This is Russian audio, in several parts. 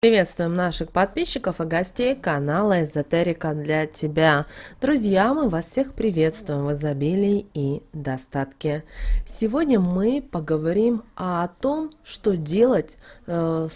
Приветствуем наших подписчиков и гостей канала Эзотерика для тебя. Друзья, мы вас всех приветствуем в изобилии и достатке. Сегодня мы поговорим о том, что делать, э,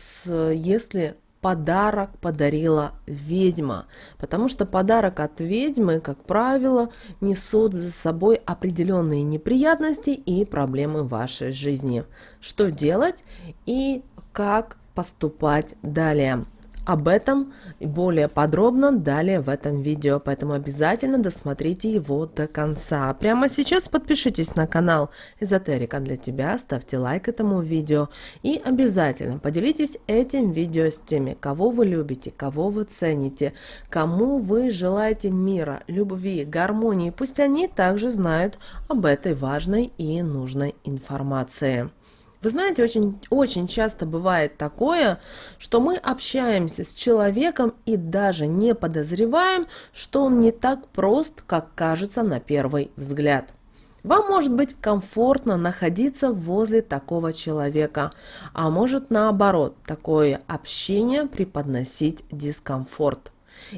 если подарок подарила ведьма. Потому что подарок от ведьмы, как правило, несут за собой определенные неприятности и проблемы в вашей жизни. Что делать и как поступать далее. Об этом более подробно далее в этом видео, поэтому обязательно досмотрите его до конца. А прямо сейчас подпишитесь на канал Эзотерика для тебя, ставьте лайк этому видео и обязательно поделитесь этим видео с теми, кого вы любите, кого вы цените, кому вы желаете мира, любви, гармонии. Пусть они также знают об этой важной и нужной информации. Вы знаете, очень, очень часто бывает такое, что мы общаемся с человеком и даже не подозреваем, что он не так прост, как кажется на первый взгляд. Вам может быть комфортно находиться возле такого человека, а может наоборот, такое общение преподносить дискомфорт.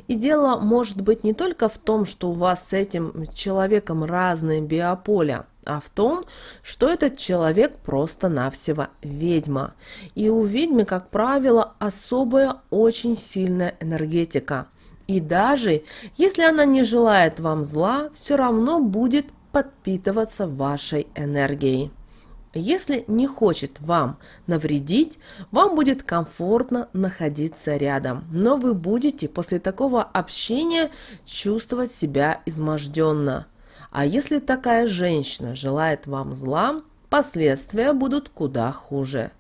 И дело может быть не только в том, что у вас с этим человеком разные биополя – а в том, что этот человек просто-навсего ведьма. И у ведьмы, как правило, особая очень сильная энергетика. И даже если она не желает вам зла, все равно будет подпитываться вашей энергией. Если не хочет вам навредить, вам будет комфортно находиться рядом, но вы будете после такого общения чувствовать себя изможденно. А если такая женщина желает вам зла, последствия будут куда хуже.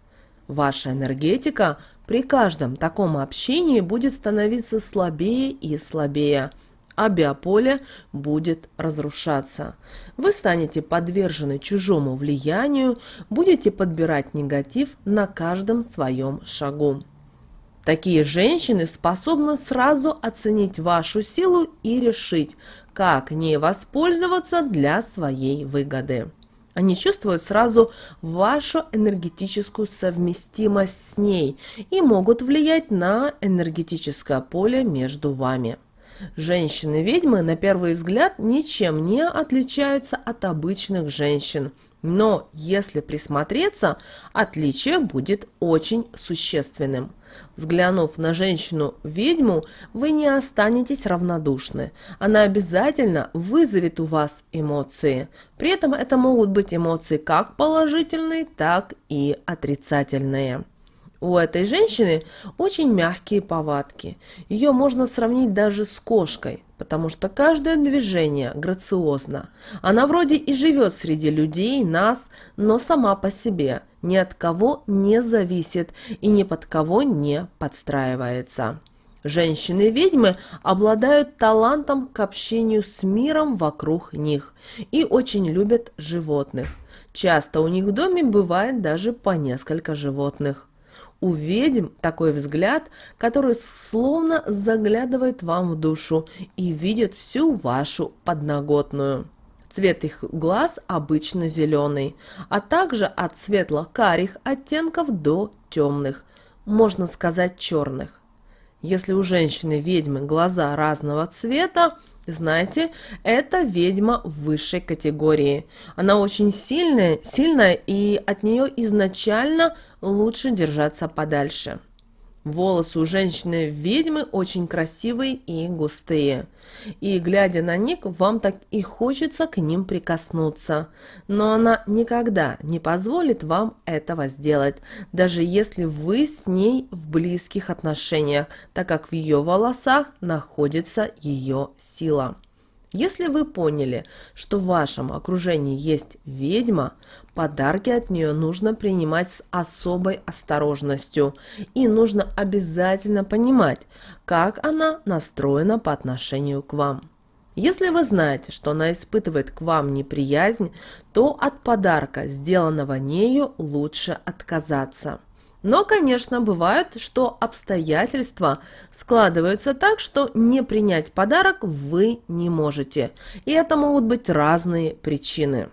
Ваша энергетика при каждом таком общении будет становиться слабее и слабее, а биополе будет разрушаться. Вы станете подвержены чужому влиянию, будете подбирать негатив на каждом своем шагу. Такие женщины способны сразу оценить вашу силу и решить, как не воспользоваться для своей выгоды. Они чувствуют сразу вашу энергетическую совместимость с ней и могут влиять на энергетическое поле между вами. Женщины-ведьмы на первый взгляд ничем не отличаются от обычных женщин – но если присмотреться, отличие будет очень существенным. Взглянув на женщину-ведьму, вы не останетесь равнодушны. Она обязательно вызовет у вас эмоции. При этом это могут быть эмоции как положительные, так и отрицательные. У этой женщины очень мягкие повадки. Ее можно сравнить даже с кошкой потому что каждое движение грациозно. Она вроде и живет среди людей, нас, но сама по себе, ни от кого не зависит и ни под кого не подстраивается. Женщины-ведьмы обладают талантом к общению с миром вокруг них и очень любят животных. Часто у них в доме бывает даже по несколько животных у такой взгляд, который словно заглядывает вам в душу и видит всю вашу подноготную. Цвет их глаз обычно зеленый, а также от светло-карих оттенков до темных, можно сказать черных. Если у женщины-ведьмы глаза разного цвета, знаете, это ведьма высшей категории. Она очень сильная, сильная, и от нее изначально лучше держаться подальше. Волосы у женщины-ведьмы очень красивые и густые. И, глядя на них, вам так и хочется к ним прикоснуться. Но она никогда не позволит вам этого сделать, даже если вы с ней в близких отношениях, так как в ее волосах находится ее сила. Если вы поняли, что в вашем окружении есть ведьма, подарки от нее нужно принимать с особой осторожностью и нужно обязательно понимать, как она настроена по отношению к вам. Если вы знаете, что она испытывает к вам неприязнь, то от подарка, сделанного нею, лучше отказаться. Но, конечно, бывает, что обстоятельства складываются так, что не принять подарок вы не можете. И это могут быть разные причины.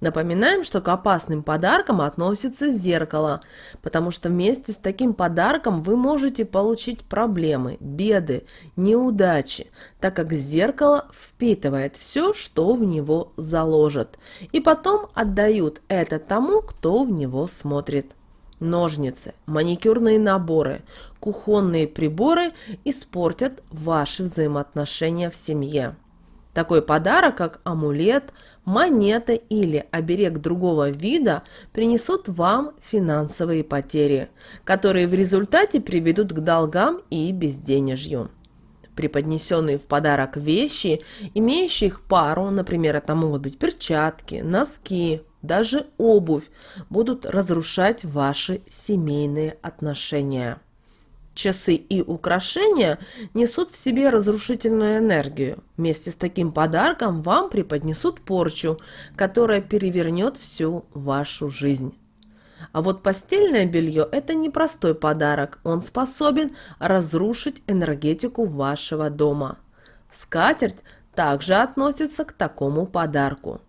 Напоминаем, что к опасным подаркам относится зеркало, потому что вместе с таким подарком вы можете получить проблемы, беды, неудачи, так как зеркало впитывает все, что в него заложат, и потом отдают это тому, кто в него смотрит ножницы, маникюрные наборы, кухонные приборы испортят ваши взаимоотношения в семье. Такой подарок, как амулет, монета или оберег другого вида, принесут вам финансовые потери, которые в результате приведут к долгам и безденежью. Преподнесенные в подарок вещи, имеющие их пару, например, это могут быть перчатки, носки, даже обувь будут разрушать ваши семейные отношения. Часы и украшения несут в себе разрушительную энергию. Вместе с таким подарком вам преподнесут порчу, которая перевернет всю вашу жизнь. А вот постельное белье – это непростой подарок. Он способен разрушить энергетику вашего дома. Скатерть также относится к такому подарку.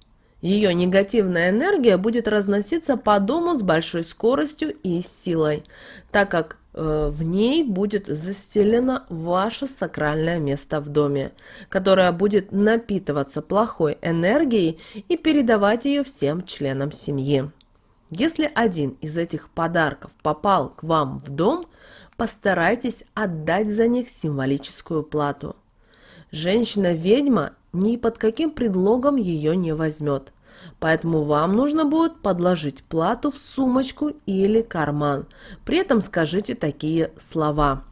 Ее негативная энергия будет разноситься по дому с большой скоростью и силой, так как э, в ней будет застелено ваше сакральное место в доме, которое будет напитываться плохой энергией и передавать ее всем членам семьи. Если один из этих подарков попал к вам в дом, постарайтесь отдать за них символическую плату. Женщина-ведьма ни под каким предлогом ее не возьмет. Поэтому вам нужно будет подложить плату в сумочку или карман. При этом скажите такие слова.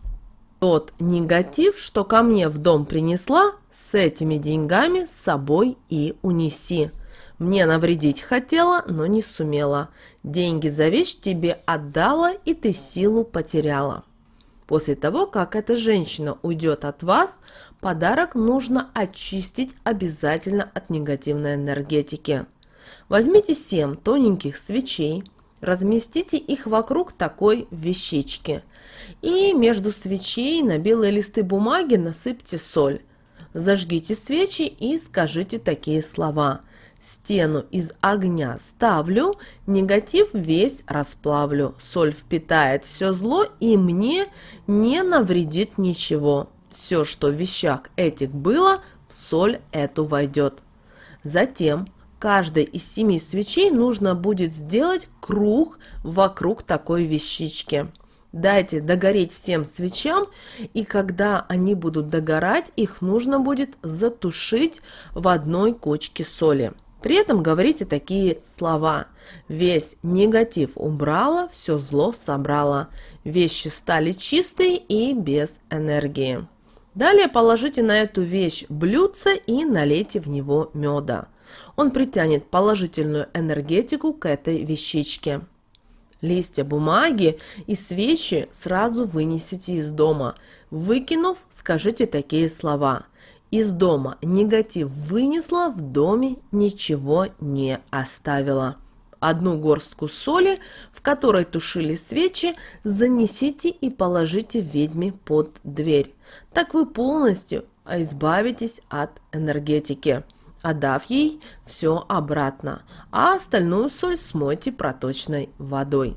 Тот негатив, что ко мне в дом принесла, с этими деньгами с собой и унеси. Мне навредить хотела, но не сумела. Деньги за вещь тебе отдала, и ты силу потеряла. После того, как эта женщина уйдет от вас, подарок нужно очистить обязательно от негативной энергетики. Возьмите 7 тоненьких свечей, разместите их вокруг такой вещички. И между свечей на белые листы бумаги насыпьте соль. Зажгите свечи и скажите такие слова. Стену из огня ставлю, негатив весь расплавлю. Соль впитает все зло и мне не навредит ничего. Все, что в вещах этих было, в соль эту войдет. Затем каждой из семи свечей нужно будет сделать круг вокруг такой вещички. Дайте догореть всем свечам, и когда они будут догорать, их нужно будет затушить в одной кучке соли. При этом говорите такие слова. Весь негатив убрала, все зло собрала. Вещи стали чистые и без энергии. Далее положите на эту вещь блюдце и налейте в него меда. Он притянет положительную энергетику к этой вещичке. Листья бумаги и свечи сразу вынесите из дома. Выкинув, скажите такие слова. Из дома негатив вынесла, в доме ничего не оставила. Одну горстку соли, в которой тушили свечи, занесите и положите ведьме под дверь так вы полностью избавитесь от энергетики, отдав ей все обратно, а остальную соль смойте проточной водой.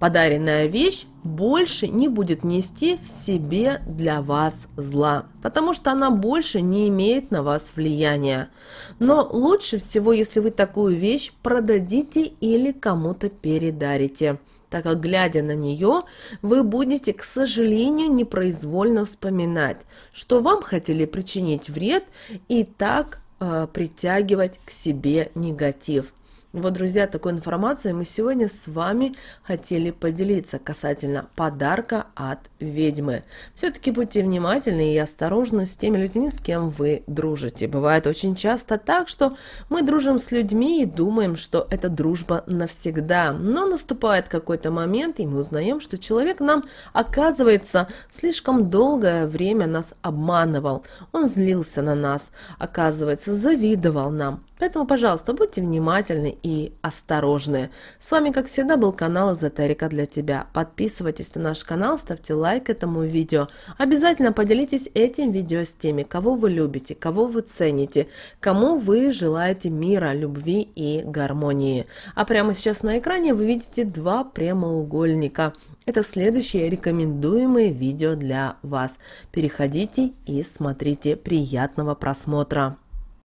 Подаренная вещь больше не будет нести в себе для вас зла, потому что она больше не имеет на вас влияния. Но лучше всего, если вы такую вещь продадите или кому-то передарите так как, глядя на нее, вы будете, к сожалению, непроизвольно вспоминать, что вам хотели причинить вред и так э, притягивать к себе негатив. Вот, друзья, такой информацией мы сегодня с вами хотели поделиться касательно подарка от ведьмы. Все-таки будьте внимательны и осторожны с теми людьми, с кем вы дружите. Бывает очень часто так, что мы дружим с людьми и думаем, что это дружба навсегда. Но наступает какой-то момент, и мы узнаем, что человек нам, оказывается, слишком долгое время нас обманывал. Он злился на нас, оказывается, завидовал нам, Поэтому, пожалуйста, будьте внимательны и осторожны. С вами, как всегда, был канал Эзотерика для тебя. Подписывайтесь на наш канал, ставьте лайк этому видео. Обязательно поделитесь этим видео с теми, кого вы любите, кого вы цените, кому вы желаете мира, любви и гармонии. А прямо сейчас на экране вы видите два прямоугольника. Это следующие рекомендуемые видео для вас. Переходите и смотрите. Приятного просмотра!